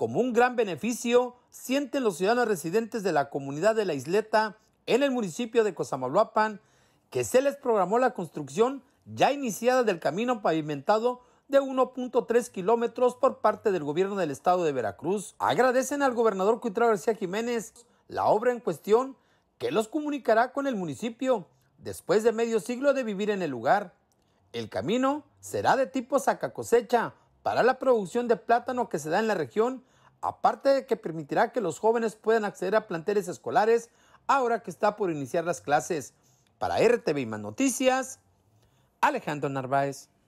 como un gran beneficio sienten los ciudadanos residentes de la comunidad de la isleta en el municipio de Cosamaloapan, que se les programó la construcción ya iniciada del camino pavimentado de 1.3 kilómetros por parte del gobierno del estado de Veracruz. Agradecen al gobernador Cuitrao García Jiménez la obra en cuestión que los comunicará con el municipio después de medio siglo de vivir en el lugar. El camino será de tipo saca cosecha para la producción de plátano que se da en la región aparte de que permitirá que los jóvenes puedan acceder a planteles escolares ahora que está por iniciar las clases. Para RTV y más noticias, Alejandro Narváez.